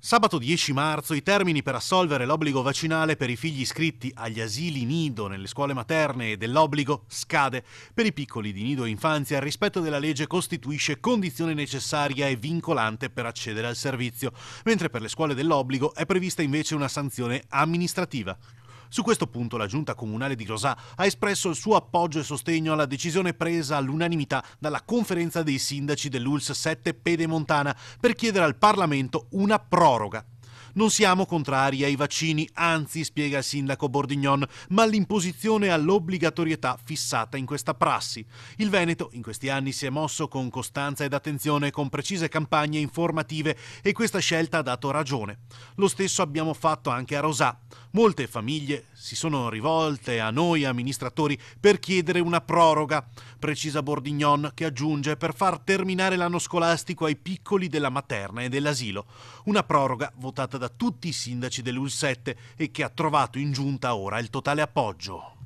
Sabato 10 marzo i termini per assolvere l'obbligo vaccinale per i figli iscritti agli asili nido nelle scuole materne e dell'obbligo scade. Per i piccoli di nido e infanzia il rispetto della legge costituisce condizione necessaria e vincolante per accedere al servizio, mentre per le scuole dell'obbligo è prevista invece una sanzione amministrativa. Su questo punto la giunta comunale di Rosà ha espresso il suo appoggio e sostegno alla decisione presa all'unanimità dalla conferenza dei sindaci dell'ULS 7 Pedemontana per chiedere al Parlamento una proroga non siamo contrari ai vaccini, anzi, spiega il sindaco Bordignon, ma all'imposizione all'obbligatorietà fissata in questa prassi. Il Veneto in questi anni si è mosso con costanza ed attenzione, con precise campagne informative e questa scelta ha dato ragione. Lo stesso abbiamo fatto anche a Rosà. Molte famiglie si sono rivolte a noi amministratori per chiedere una proroga, precisa Bordignon, che aggiunge per far terminare l'anno scolastico ai piccoli della materna e dell'asilo. Una proroga votata da tutti i sindaci dell'UL7 e che ha trovato in giunta ora il totale appoggio.